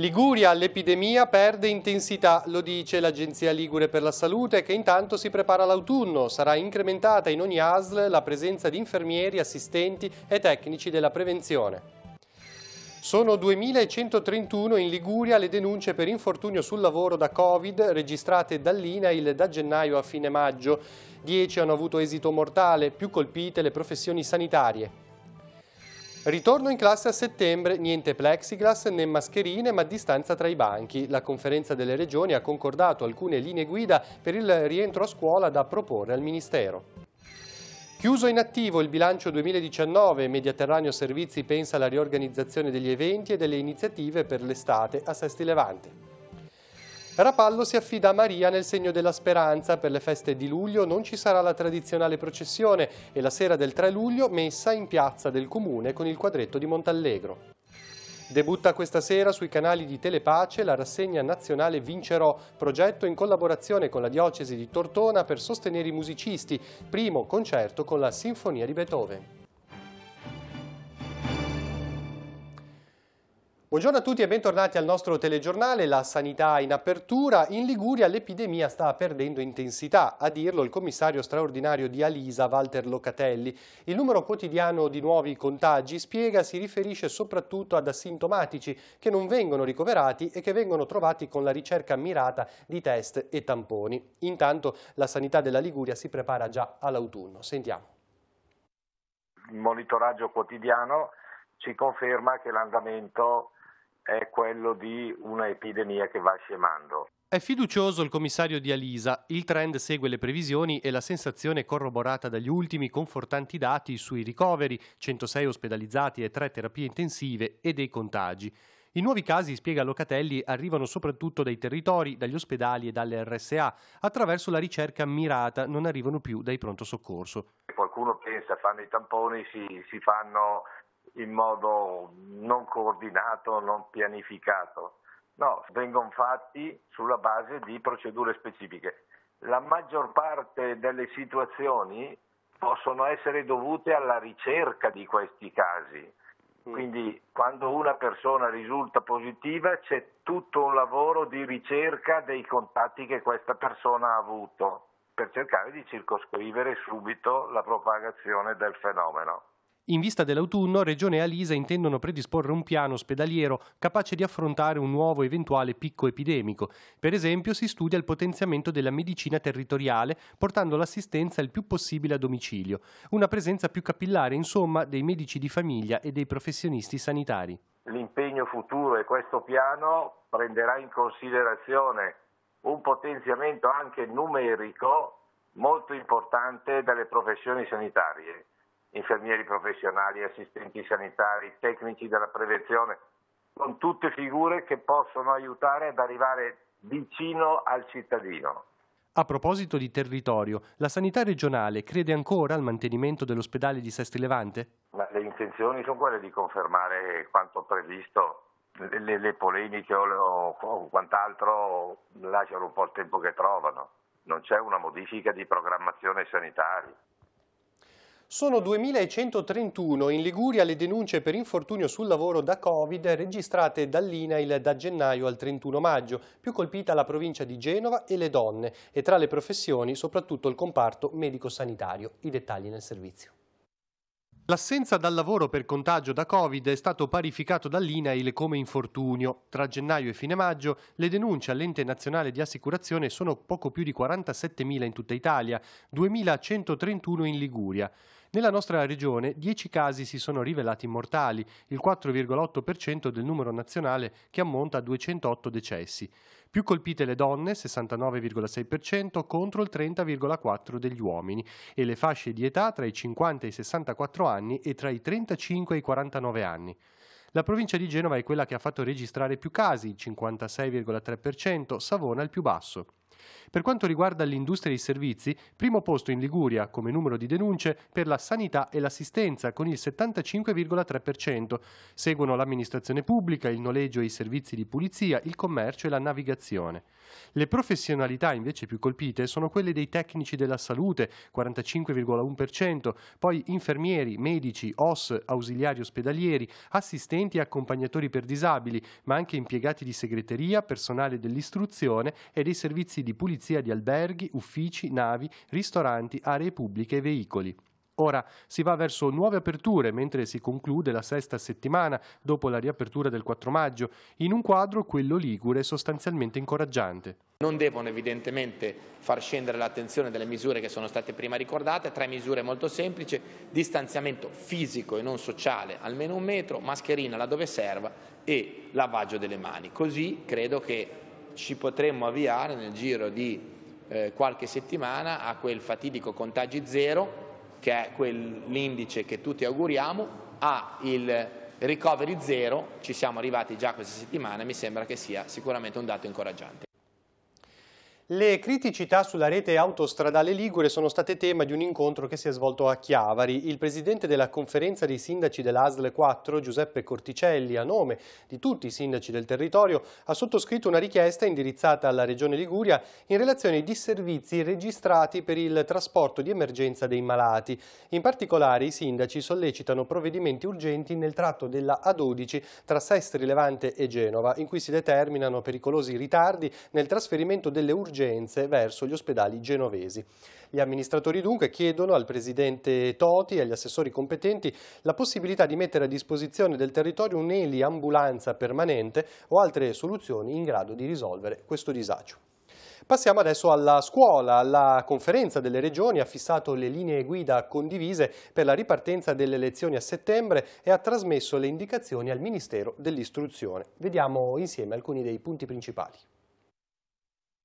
Liguria, l'epidemia perde intensità, lo dice l'Agenzia Ligure per la Salute che intanto si prepara all'autunno. Sarà incrementata in ogni ASL la presenza di infermieri, assistenti e tecnici della prevenzione. Sono 2.131 in Liguria le denunce per infortunio sul lavoro da Covid registrate dall'INAIL da gennaio a fine maggio. 10 hanno avuto esito mortale, più colpite le professioni sanitarie. Ritorno in classe a settembre, niente plexiglass né mascherine ma distanza tra i banchi. La conferenza delle regioni ha concordato alcune linee guida per il rientro a scuola da proporre al Ministero. Chiuso in attivo il bilancio 2019, Mediterraneo Servizi pensa alla riorganizzazione degli eventi e delle iniziative per l'estate a Sesti Levante. Rapallo si affida a Maria nel segno della speranza. Per le feste di luglio non ci sarà la tradizionale processione e la sera del 3 luglio messa in piazza del comune con il quadretto di Montallegro. Debutta questa sera sui canali di Telepace la rassegna nazionale Vincerò, progetto in collaborazione con la diocesi di Tortona per sostenere i musicisti, primo concerto con la Sinfonia di Beethoven. Buongiorno a tutti e bentornati al nostro telegiornale La sanità in apertura. In Liguria l'epidemia sta perdendo intensità, a dirlo il commissario straordinario di Alisa, Walter Locatelli. Il numero quotidiano di nuovi contagi, spiega, si riferisce soprattutto ad asintomatici che non vengono ricoverati e che vengono trovati con la ricerca mirata di test e tamponi. Intanto la sanità della Liguria si prepara già all'autunno. Sentiamo. Il monitoraggio quotidiano ci conferma che l'andamento è quello di una epidemia che va scemando. È fiducioso il commissario di Alisa, il trend segue le previsioni e la sensazione corroborata dagli ultimi confortanti dati sui ricoveri, 106 ospedalizzati e 3 terapie intensive e dei contagi. I nuovi casi, spiega Locatelli, arrivano soprattutto dai territori, dagli ospedali e dalle RSA. Attraverso la ricerca mirata non arrivano più dai pronto soccorso. Qualcuno pensa fanno i tamponi, si, si fanno in modo non coordinato, non pianificato. No, vengono fatti sulla base di procedure specifiche. La maggior parte delle situazioni possono essere dovute alla ricerca di questi casi. Quindi quando una persona risulta positiva c'è tutto un lavoro di ricerca dei contatti che questa persona ha avuto per cercare di circoscrivere subito la propagazione del fenomeno. In vista dell'autunno, Regione e Alisa intendono predisporre un piano ospedaliero capace di affrontare un nuovo eventuale picco epidemico. Per esempio, si studia il potenziamento della medicina territoriale, portando l'assistenza il più possibile a domicilio. Una presenza più capillare, insomma, dei medici di famiglia e dei professionisti sanitari. L'impegno futuro e questo piano prenderà in considerazione un potenziamento anche numerico molto importante delle professioni sanitarie infermieri professionali, assistenti sanitari, tecnici della prevenzione, sono tutte figure che possono aiutare ad arrivare vicino al cittadino. A proposito di territorio, la sanità regionale crede ancora al mantenimento dell'ospedale di Sesti Levante? Ma le intenzioni sono quelle di confermare quanto previsto. Le, le polemiche o, le, o quant'altro lasciano un po' il tempo che trovano. Non c'è una modifica di programmazione sanitaria. Sono 2131 in Liguria le denunce per infortunio sul lavoro da Covid registrate dall'INAIL da gennaio al 31 maggio, più colpita la provincia di Genova e le donne e tra le professioni soprattutto il comparto medico-sanitario. I dettagli nel servizio. L'assenza dal lavoro per contagio da Covid è stato parificato dall'INAIL come infortunio. Tra gennaio e fine maggio le denunce all'ente nazionale di assicurazione sono poco più di 47.000 in tutta Italia, 2.131 in Liguria. Nella nostra regione 10 casi si sono rivelati mortali, il 4,8% del numero nazionale che ammonta a 208 decessi. Più colpite le donne, 69,6% contro il 30,4% degli uomini e le fasce di età tra i 50 e i 64 anni e tra i 35 e i 49 anni. La provincia di Genova è quella che ha fatto registrare più casi, il 56,3%, Savona il più basso. Per quanto riguarda l'industria dei servizi, primo posto in Liguria come numero di denunce per la sanità e l'assistenza con il 75,3%. Seguono l'amministrazione pubblica, il noleggio e i servizi di pulizia, il commercio e la navigazione. Le professionalità invece più colpite sono quelle dei tecnici della salute, 45,1%, poi infermieri, medici, OS, ausiliari ospedalieri, assistenti e accompagnatori per disabili, ma anche impiegati di segreteria, personale dell'istruzione e dei servizi di di pulizia di alberghi, uffici, navi, ristoranti, aree pubbliche e veicoli. Ora si va verso nuove aperture mentre si conclude la sesta settimana dopo la riapertura del 4 maggio, in un quadro quello ligure sostanzialmente incoraggiante. Non devono evidentemente far scendere l'attenzione delle misure che sono state prima ricordate, tre misure molto semplici, distanziamento fisico e non sociale almeno un metro, mascherina laddove serva e lavaggio delle mani. Così credo che ci potremmo avviare nel giro di eh, qualche settimana a quel fatidico contagi zero, che è quell'indice che tutti auguriamo, a il recovery zero, ci siamo arrivati già questa settimana, e mi sembra che sia sicuramente un dato incoraggiante. Le criticità sulla rete autostradale Ligure sono state tema di un incontro che si è svolto a Chiavari. Il presidente della conferenza dei sindaci dell'ASL 4, Giuseppe Corticelli, a nome di tutti i sindaci del territorio, ha sottoscritto una richiesta indirizzata alla Regione Liguria in relazione ai disservizi registrati per il trasporto di emergenza dei malati. In particolare i sindaci sollecitano provvedimenti urgenti nel tratto della A12 tra Sestri Levante e Genova, in cui si determinano pericolosi ritardi nel trasferimento delle urgenze urgenze verso gli ospedali genovesi. Gli amministratori dunque chiedono al presidente Toti e agli assessori competenti la possibilità di mettere a disposizione del territorio un'eli ambulanza permanente o altre soluzioni in grado di risolvere questo disagio. Passiamo adesso alla scuola. La conferenza delle regioni ha fissato le linee guida condivise per la ripartenza delle lezioni a settembre e ha trasmesso le indicazioni al Ministero dell'Istruzione. Vediamo insieme alcuni dei punti principali.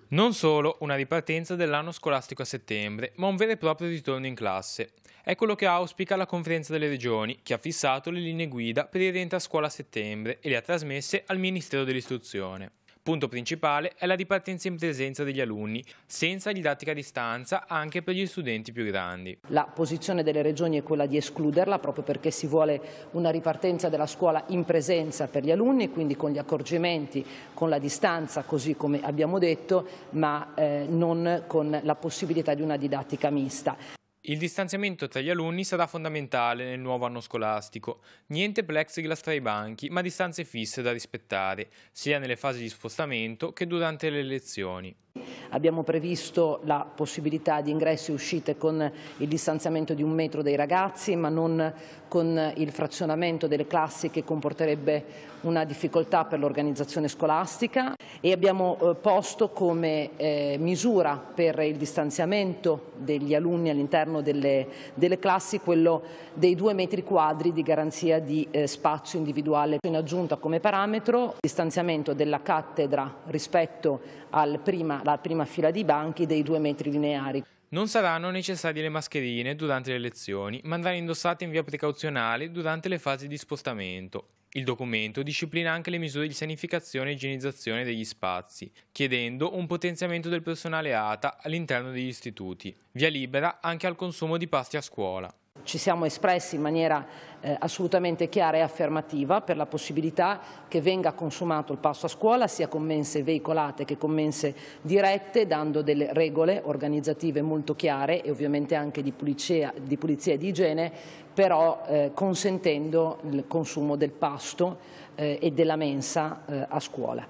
Non solo una ripartenza dell'anno scolastico a settembre, ma un vero e proprio ritorno in classe. È quello che auspica la conferenza delle regioni, che ha fissato le linee guida per il rientro a scuola a settembre e le ha trasmesse al Ministero dell'Istruzione. Punto principale è la ripartenza in presenza degli alunni, senza didattica a distanza anche per gli studenti più grandi. La posizione delle regioni è quella di escluderla proprio perché si vuole una ripartenza della scuola in presenza per gli alunni, quindi con gli accorgimenti, con la distanza, così come abbiamo detto, ma eh, non con la possibilità di una didattica mista. Il distanziamento tra gli alunni sarà fondamentale nel nuovo anno scolastico. Niente plexiglass tra i banchi, ma distanze fisse da rispettare, sia nelle fasi di spostamento che durante le lezioni. Abbiamo previsto la possibilità di ingressi e uscite con il distanziamento di un metro dei ragazzi, ma non con il frazionamento delle classi che comporterebbe una difficoltà per l'organizzazione scolastica e abbiamo eh, posto come eh, misura per il distanziamento degli alunni all'interno delle, delle, classi quello dei due metri quadri di garanzia di eh, spazio individuale. In aggiunta come parametro distanziamento della cattedra rispetto al prima la prima fila di banchi dei due metri lineari. Non saranno necessarie le mascherine durante le lezioni, ma andranno indossate in via precauzionale durante le fasi di spostamento. Il documento disciplina anche le misure di sanificazione e igienizzazione degli spazi, chiedendo un potenziamento del personale ATA all'interno degli istituti. Via libera anche al consumo di pasti a scuola. Ci siamo espressi in maniera eh, assolutamente chiara e affermativa per la possibilità che venga consumato il passo a scuola sia con mense veicolate che con mense dirette, dando delle regole organizzative molto chiare e ovviamente anche di pulizia, di pulizia e di igiene, però eh, consentendo il consumo del pasto eh, e della mensa eh, a scuola.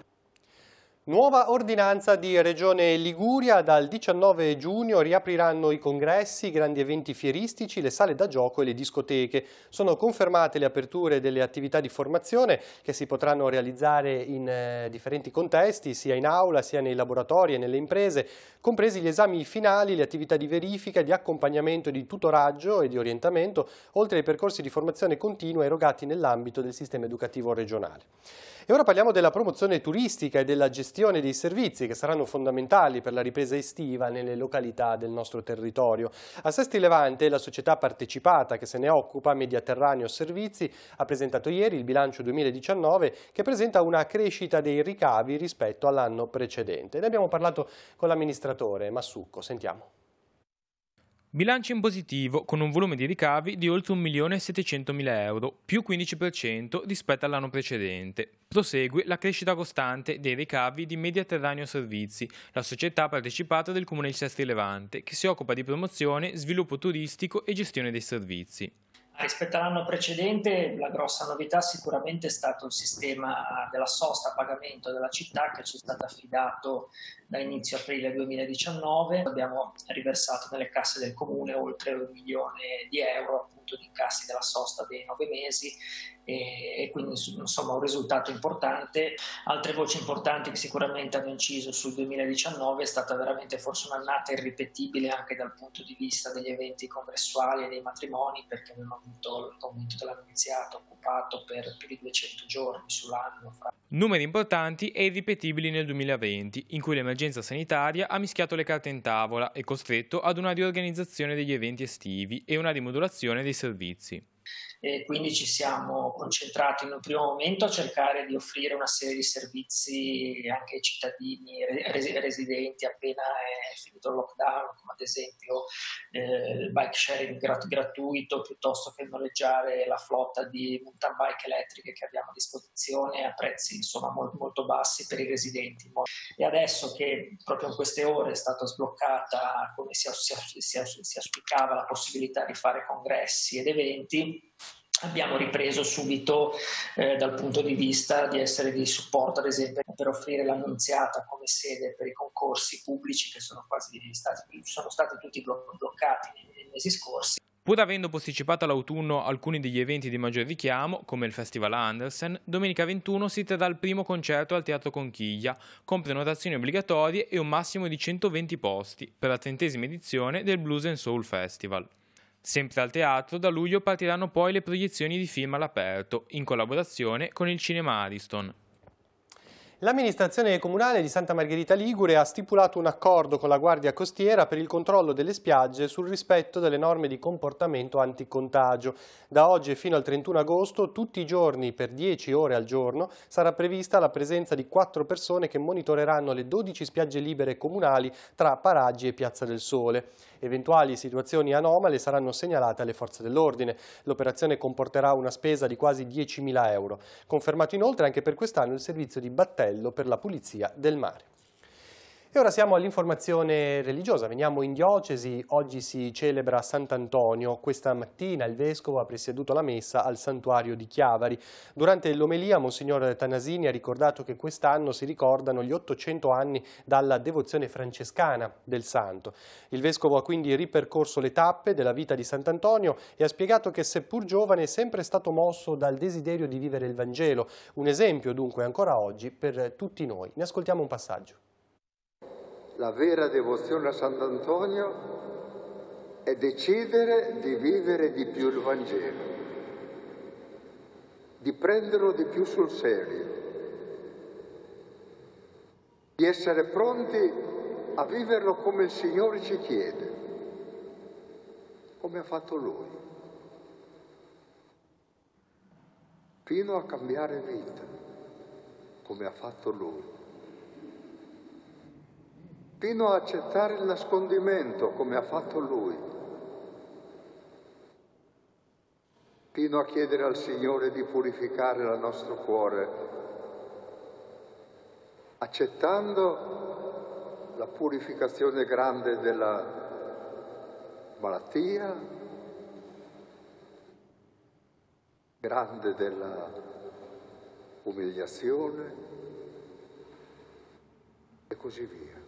Nuova ordinanza di Regione Liguria, dal 19 giugno riapriranno i congressi, i grandi eventi fieristici, le sale da gioco e le discoteche. Sono confermate le aperture delle attività di formazione che si potranno realizzare in eh, differenti contesti, sia in aula sia nei laboratori e nelle imprese, compresi gli esami finali, le attività di verifica, di accompagnamento, di tutoraggio e di orientamento, oltre ai percorsi di formazione continua erogati nell'ambito del sistema educativo regionale. E ora parliamo della promozione turistica e della gestione dei servizi che saranno fondamentali per la ripresa estiva nelle località del nostro territorio. A Sesti Levante, la società partecipata che se ne occupa, Mediaterraneo Servizi, ha presentato ieri il bilancio 2019 che presenta una crescita dei ricavi rispetto all'anno precedente. Ne abbiamo parlato con l'amministratore Massucco, sentiamo. Bilancio in positivo con un volume di ricavi di oltre 1.700.000 euro, più 15% rispetto all'anno precedente. Prosegue la crescita costante dei ricavi di Mediaterraneo Servizi, la società partecipata del Comune di Sestri Levante, che si occupa di promozione, sviluppo turistico e gestione dei servizi. Rispetto all'anno precedente la grossa novità sicuramente è stato il sistema della sosta a pagamento della città che ci è stato affidato da inizio aprile 2019. Abbiamo riversato nelle casse del comune oltre un milione di euro appunto di incassi della sosta dei nove mesi e, quindi insomma un risultato importante. Altre voci importanti che sicuramente hanno inciso sul 2019 è stata veramente forse un'annata irripetibile anche dal punto di vista degli eventi congressuali e dei matrimoni perché abbiamo avuto il momento dell'annunziato occupato per più di 200 giorni sull'anno. Fra... Numeri importanti e irripetibili nel 2020 in cui l'emergenza sanitaria ha mischiato le carte in tavola e costretto ad una riorganizzazione degli eventi estivi e una rimodulazione dei servizi e quindi ci siamo concentrati in un primo momento a cercare di offrire una serie di servizi anche ai cittadini residenti appena è finito il lockdown, come ad esempio il eh, bike sharing grat- gratuito piuttosto che noleggiare la flotta di mountain bike elettriche che abbiamo a disposizione a prezzi insomma molto, molto bassi per i residenti. E adesso che proprio in queste ore è stata sbloccata come si, si, si, si auspicava la possibilità di fare congressi ed eventi, Abbiamo ripreso subito eh, dal punto di vista di essere di supporto, ad esempio, per offrire l'annunziata come sede per i concorsi pubblici che sono, quasi stati, sono stati tutti bloccati nei, nei mesi scorsi. Pur avendo posticipato all'autunno alcuni degli eventi di maggior richiamo, come il Festival Andersen, domenica 21 si terrà il primo concerto al Teatro Conchiglia, con prenotazioni obbligatorie e un massimo di 120 posti, per la trentesima edizione del Blues and Soul Festival. Sempre al teatro, da luglio partiranno poi le proiezioni di film all'aperto, in collaborazione con il Cinema Ariston. L'amministrazione comunale di Santa Margherita Ligure ha stipulato un accordo con la Guardia Costiera per il controllo delle spiagge sul rispetto delle norme di comportamento anticontagio. Da oggi fino al 31 agosto, tutti i giorni per 10 ore al giorno, sarà prevista la presenza di 4 persone che monitoreranno le 12 spiagge libere comunali tra Paraggi e Piazza del Sole. Eventuali situazioni anomale saranno segnalate alle forze dell'ordine. L'operazione comporterà una spesa di quasi 10.000 euro. Confermato inoltre anche per quest'anno il servizio di battaglia Castello per la pulizia del mare. E ora siamo all'informazione religiosa, veniamo in diocesi, oggi si celebra Sant'Antonio, questa mattina il Vescovo ha presieduto la messa al santuario di Chiavari. Durante l'omelia Monsignor Tanasini ha ricordato che quest'anno si ricordano gli 800 anni dalla devozione francescana del Santo. Il Vescovo ha quindi ripercorso le tappe della vita di Sant'Antonio e ha spiegato che seppur giovane è sempre stato mosso dal desiderio di vivere il Vangelo, un esempio dunque ancora oggi per tutti noi. Ne ascoltiamo un passaggio la vera devozione a Sant'Antonio è decidere di vivere di più il Vangelo, di prenderlo di più sul serio, di essere pronti a viverlo come il Signore ci chiede, come ha fatto Lui, fino a cambiare vita, come ha fatto Lui fino ad accettare il nascondimento come ha fatto lui, fino a chiedere al Signore di purificare il nostro cuore, accettando la purificazione grande della malattia, grande della umiliazione e così via.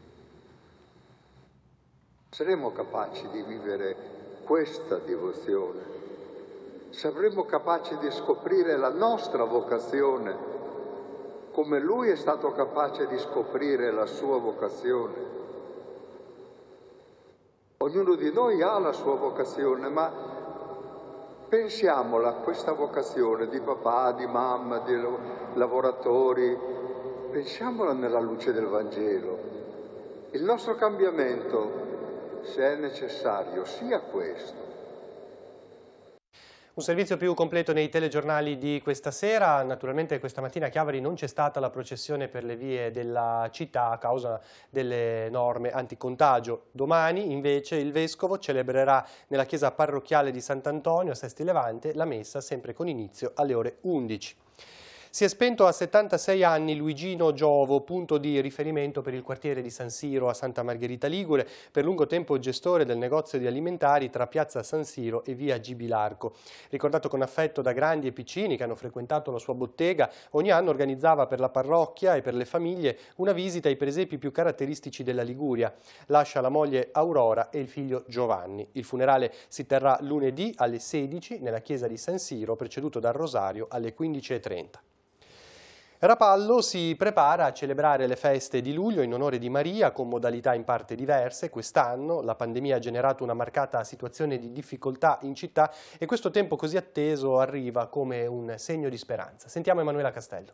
Saremo capaci di vivere questa devozione? Saremo capaci di scoprire la nostra vocazione come lui è stato capace di scoprire la sua vocazione? Ognuno di noi ha la sua vocazione, ma pensiamola a questa vocazione di papà, di mamma, di lavoratori, pensiamola nella luce del Vangelo. Il nostro cambiamento se è necessario sia questo. Un servizio più completo nei telegiornali di questa sera, naturalmente questa mattina a Chiavari non c'è stata la processione per le vie della città a causa delle norme anticontagio. Domani invece il Vescovo celebrerà nella chiesa parrocchiale di Sant'Antonio a Sesti Levante la messa sempre con inizio alle ore 11. Si è spento a 76 anni Luigino Giovo, punto di riferimento per il quartiere di San Siro a Santa Margherita Ligure, per lungo tempo gestore del negozio di alimentari tra piazza San Siro e via Gibilarco. Ricordato con affetto da grandi e piccini che hanno frequentato la sua bottega, ogni anno organizzava per la parrocchia e per le famiglie una visita ai presepi più caratteristici della Liguria. Lascia la moglie Aurora e il figlio Giovanni. Il funerale si terrà lunedì alle 16 nella chiesa di San Siro, preceduto dal Rosario alle 15.30. Rapallo si prepara a celebrare le feste di luglio in onore di Maria con modalità in parte diverse. Quest'anno la pandemia ha generato una marcata situazione di difficoltà in città e questo tempo così atteso arriva come un segno di speranza. Sentiamo Emanuela Castello.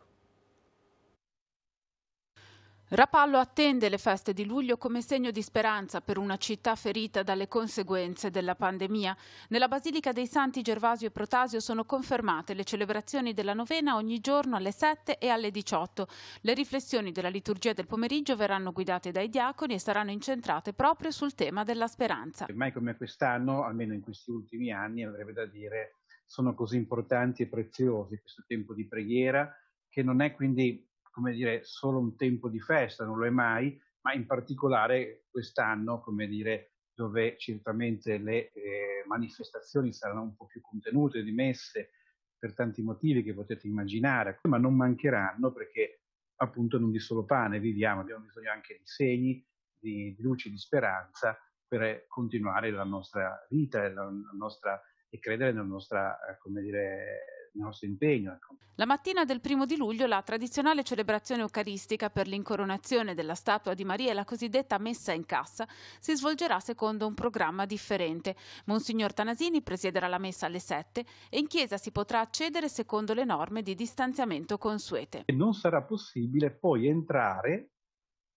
Rapallo attende le feste di luglio come segno di speranza per una città ferita dalle conseguenze della pandemia. Nella Basilica dei Santi Gervasio e Protasio sono confermate le celebrazioni della novena ogni giorno alle 7 e alle 18. Le riflessioni della liturgia del pomeriggio verranno guidate dai diaconi e saranno incentrate proprio sul tema della speranza. Mai come quest'anno, almeno in questi ultimi anni, avrebbe da dire, sono così importanti e preziosi questo tempo di preghiera che non è quindi come dire, solo un tempo di festa, non lo è mai, ma in particolare quest'anno, come dire, dove certamente le eh, manifestazioni saranno un po' più contenute, dimesse, per tanti motivi che potete immaginare, ma non mancheranno perché appunto non di solo pane viviamo, abbiamo bisogno anche di segni, di, di luci, di speranza per continuare la nostra vita la, la nostra, e credere nella nostra, eh, come dire, il nostro impegno. Ecco. La mattina del primo di luglio la tradizionale celebrazione eucaristica per l'incoronazione della statua di Maria e la cosiddetta messa in cassa si svolgerà secondo un programma differente. Monsignor Tanasini presiederà la messa alle 7 e in chiesa si potrà accedere secondo le norme di distanziamento consuete. Non sarà possibile poi entrare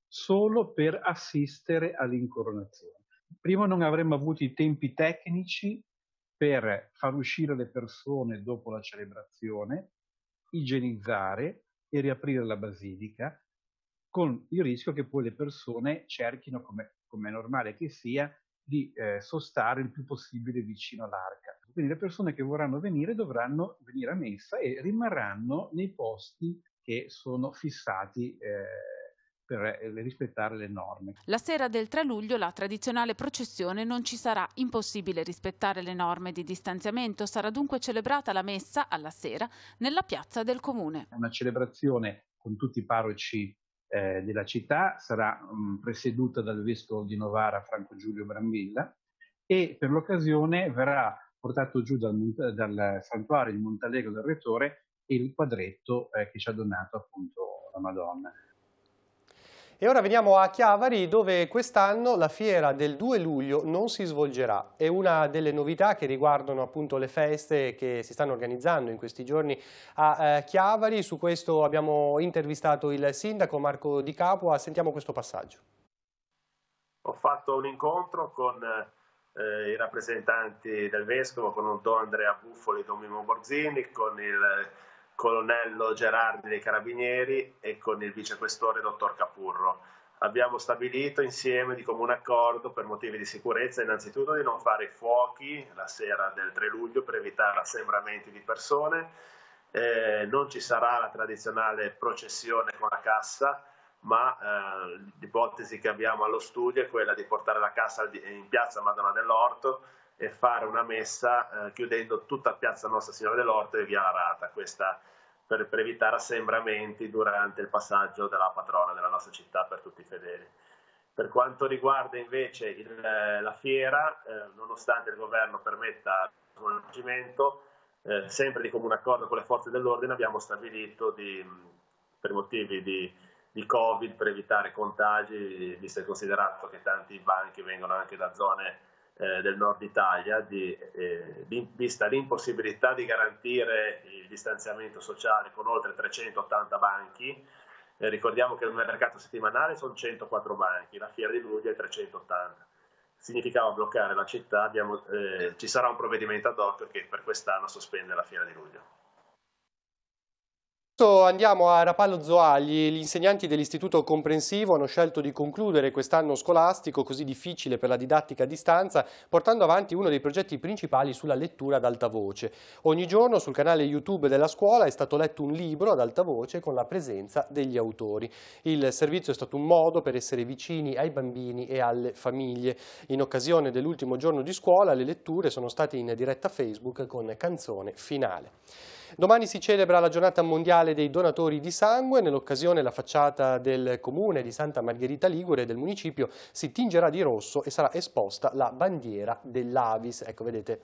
solo per assistere all'incoronazione. Prima non avremmo avuto i tempi tecnici per far uscire le persone dopo la celebrazione, igienizzare e riaprire la basilica, con il rischio che poi le persone cerchino, come, come è normale che sia, di eh, sostare il più possibile vicino all'arca. Quindi le persone che vorranno venire dovranno venire a messa e rimarranno nei posti che sono fissati. Eh, per eh, rispettare le norme. La sera del 3 luglio la tradizionale processione non ci sarà, impossibile rispettare le norme di distanziamento, sarà dunque celebrata la messa alla sera nella piazza del comune. Una celebrazione con tutti i parroci eh, della città, sarà mh, mm, presieduta dal vescovo di Novara Franco Giulio Brambilla e per l'occasione verrà portato giù dal, dal santuario di Montalegro del Rettore il quadretto eh, che ci ha donato appunto la Madonna. E ora veniamo a Chiavari dove quest'anno la fiera del 2 luglio non si svolgerà. È una delle novità che riguardano appunto le feste che si stanno organizzando in questi giorni a eh, Chiavari. Su questo abbiamo intervistato il sindaco Marco Di Capua. Sentiamo questo passaggio. Ho fatto un incontro con eh, i rappresentanti del Vescovo, con Don Andrea Buffoli e Don Mimo Borzini, con il colonnello Gerardi dei Carabinieri e con il vicequestore dottor Capurro. Abbiamo stabilito insieme di comune accordo per motivi di sicurezza innanzitutto di non fare fuochi la sera del 3 luglio per evitare assembramenti di persone, eh, non ci sarà la tradizionale processione con la cassa, ma eh, l'ipotesi che abbiamo allo studio è quella di portare la cassa in piazza Madonna dell'Orto e fare una messa eh, chiudendo tutta Piazza Nostra Signora dell'Orto e via La Rata, questa per, per, evitare assembramenti durante il passaggio della patrona della nostra città per tutti i fedeli. Per quanto riguarda invece il, eh, la fiera, eh, nonostante il governo permetta lo svolgimento, eh, sempre di comune accordo con le forze dell'ordine abbiamo stabilito di, per motivi di, di Covid, per evitare contagi, visto e considerato che tanti banchi vengono anche da zone eh, del nord Italia, di, eh, di, vista l'impossibilità di garantire il distanziamento sociale con oltre 380 banchi. Eh, ricordiamo che nel mercato settimanale sono 104 banchi, la fiera di Bruglia è 380. Significava bloccare la città, abbiamo, eh, ci sarà un provvedimento ad hoc che per quest'anno sospende la fiera di Luglio. Andiamo a Rapallo Zoagli, gli insegnanti dell'istituto comprensivo hanno scelto di concludere quest'anno scolastico così difficile per la didattica a distanza portando avanti uno dei progetti principali sulla lettura ad alta voce. Ogni giorno sul canale YouTube della scuola è stato letto un libro ad alta voce con la presenza degli autori. Il servizio è stato un modo per essere vicini ai bambini e alle famiglie. In occasione dell'ultimo giorno di scuola le letture sono state in diretta Facebook con canzone finale. Domani si celebra la giornata mondiale dei donatori di sangue. Nell'occasione la facciata del comune di Santa Margherita Ligure del municipio si tingerà di rosso e sarà esposta la bandiera dell'Avis. Ecco, vedete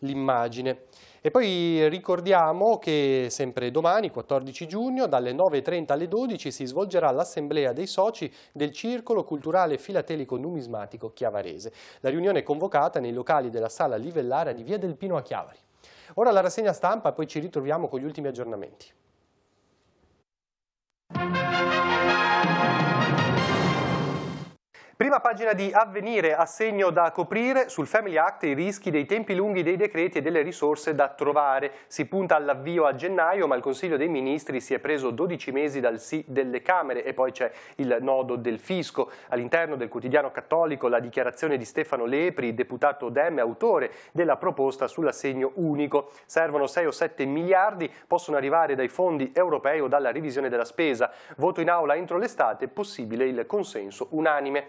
l'immagine. E poi ricordiamo che sempre domani, 14 giugno, dalle 9.30 alle 12 si svolgerà l'assemblea dei soci del Circolo Culturale Filatelico Numismatico Chiavarese. La riunione è convocata nei locali della Sala livellara di Via del Pino a Chiavari. Ora la rassegna stampa, poi ci ritroviamo con gli ultimi aggiornamenti. Prima pagina di avvenire, assegno da coprire, sul Family Act i rischi dei tempi lunghi dei decreti e delle risorse da trovare. Si punta all'avvio a gennaio, ma il Consiglio dei Ministri si è preso 12 mesi dal sì delle Camere e poi c'è il nodo del fisco. All'interno del quotidiano cattolico la dichiarazione di Stefano Lepri, deputato Dem, e autore della proposta sull'assegno unico. Servono 6 o 7 miliardi, possono arrivare dai fondi europei o dalla revisione della spesa. Voto in aula entro l'estate, possibile il consenso unanime.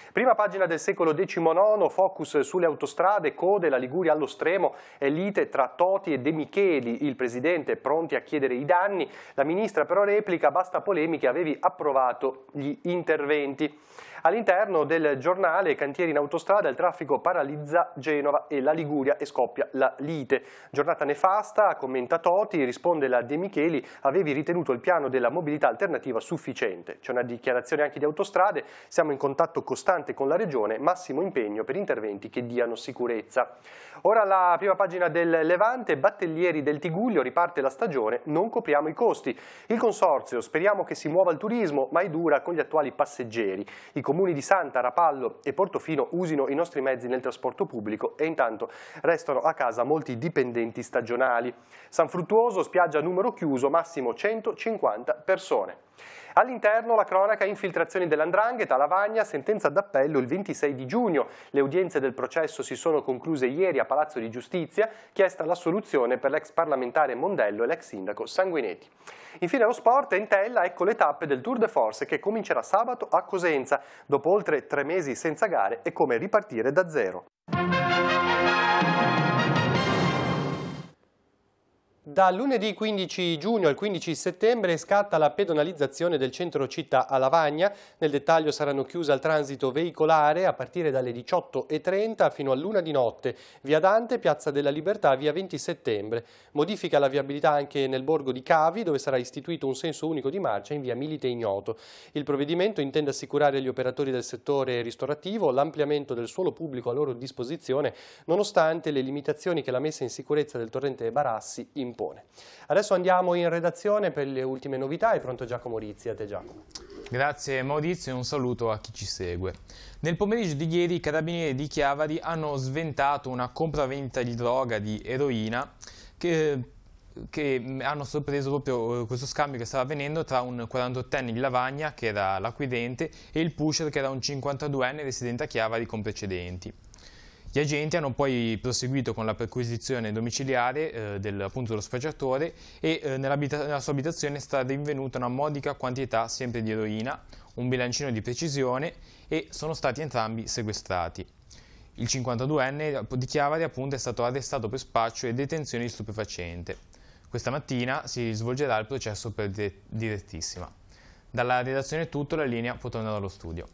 Prima pagina del secolo XIX, focus sulle autostrade, code, la Liguria allo stremo, è lite tra Toti e De Micheli, il presidente pronti a chiedere i danni, la ministra però replica basta polemiche, avevi approvato gli interventi. All'interno del giornale Cantieri in autostrada il traffico paralizza Genova e la Liguria e scoppia la lite. Giornata nefasta, commenta Toti, risponde la De Micheli, avevi ritenuto il piano della mobilità alternativa sufficiente. C'è una dichiarazione anche di autostrade, siamo in contatto costante importante con la Regione, massimo impegno per interventi che diano sicurezza. Ora la prima pagina del Levante, Battellieri del Tiguglio, riparte la stagione, non copriamo i costi. Il consorzio, speriamo che si muova il turismo, ma è dura con gli attuali passeggeri. I comuni di Santa, Rapallo e Portofino usino i nostri mezzi nel trasporto pubblico e intanto restano a casa molti dipendenti stagionali. San Fruttuoso, spiaggia numero chiuso, massimo 150 persone. All'interno la cronaca infiltrazioni dell'Andrangheta, Lavagna, sentenza d'appello il 26 di giugno. Le udienze del processo si sono concluse ieri a Palazzo di Giustizia, chiesta l'assoluzione per l'ex parlamentare Mondello e l'ex sindaco Sanguinetti. Infine lo sport, in tella ecco le tappe del Tour de Force che comincerà sabato a Cosenza, dopo oltre tre mesi senza gare è come ripartire da zero. Dal lunedì 15 giugno al 15 settembre scatta la pedonalizzazione del centro città a Lavagna. Nel dettaglio saranno chiuse al transito veicolare a partire dalle 18.30 fino a luna di notte, via Dante, piazza della Libertà, via 20 settembre. Modifica la viabilità anche nel borgo di Cavi, dove sarà istituito un senso unico di marcia in via Milite Ignoto. Il provvedimento intende assicurare agli operatori del settore ristorativo l'ampliamento del suolo pubblico a loro disposizione, nonostante le limitazioni che la messa in sicurezza del torrente Barassi impone impone. Adesso andiamo in redazione per le ultime novità. È pronto Giacomo Rizzi, a te Giacomo. Grazie Maurizio e un saluto a chi ci segue. Nel pomeriggio di ieri i carabinieri di Chiavari hanno sventato una compravendita di droga di eroina che che hanno sorpreso proprio eh, questo scambio che stava avvenendo tra un 48enne di Lavagna, che era l'acquidente, e il pusher, che era un 52enne residente a Chiavari con precedenti. Gli agenti hanno poi proseguito con la perquisizione domiciliare eh, del, appunto, dello spacciatore e eh, nella sua abitazione è stata rinvenuta una modica quantità sempre di eroina, un bilancino di precisione e sono stati entrambi sequestrati. Il 52enne di Chiavari appunto, è stato arrestato per spaccio e detenzione di stupefacente. Questa mattina si svolgerà il processo per direttissima. Dalla redazione è tutto, la linea può tornare allo studio.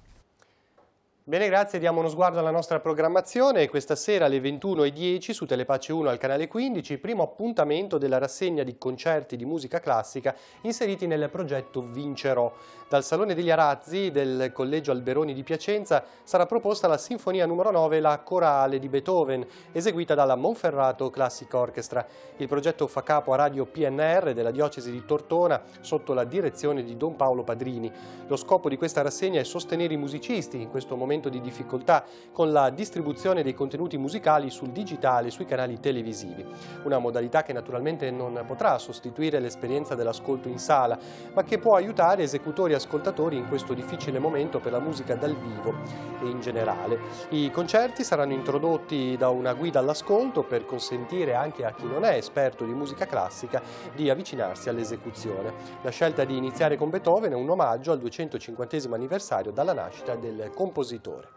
Bene, grazie. Diamo uno sguardo alla nostra programmazione. Questa sera alle 21.10 su Telepace 1 al canale 15, primo appuntamento della rassegna di concerti di musica classica inseriti nel progetto Vincerò. Dal Salone degli Arazzi del Collegio Alberoni di Piacenza sarà proposta la Sinfonia numero 9, la Corale di Beethoven, eseguita dalla Monferrato Classic Orchestra. Il progetto fa capo a Radio PNR della diocesi di Tortona sotto la direzione di Don Paolo Padrini. Lo scopo di questa rassegna è sostenere i musicisti in questo momento di difficoltà con la distribuzione dei contenuti musicali sul digitale sui canali televisivi. Una modalità che naturalmente non potrà sostituire l'esperienza dell'ascolto in sala, ma che può aiutare esecutori a ascoltatori in questo difficile momento per la musica dal vivo e in generale. I concerti saranno introdotti da una guida all'ascolto per consentire anche a chi non è esperto di musica classica di avvicinarsi all'esecuzione. La scelta di iniziare con Beethoven è un omaggio al 250 anniversario dalla nascita del compositore.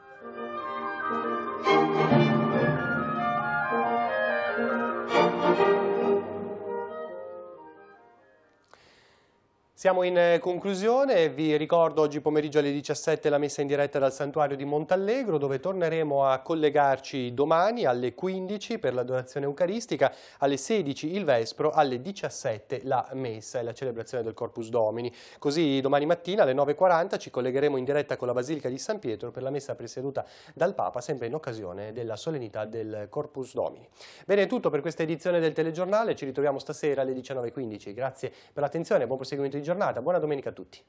Siamo in eh, conclusione, vi ricordo oggi pomeriggio alle 17 la messa in diretta dal santuario di Montallegro dove torneremo a collegarci domani alle 15 per la donazione eucaristica, alle 16 il Vespro, alle 17 la messa e la celebrazione del Corpus Domini. Così domani mattina alle 9.40 ci collegheremo in diretta con la Basilica di San Pietro per la messa presieduta dal Papa sempre in occasione della solennità del Corpus Domini. Bene, è tutto per questa edizione del telegiornale, ci ritroviamo stasera alle 19.15. Grazie per l'attenzione, buon proseguimento di giornata giornata, buona domenica a tutti.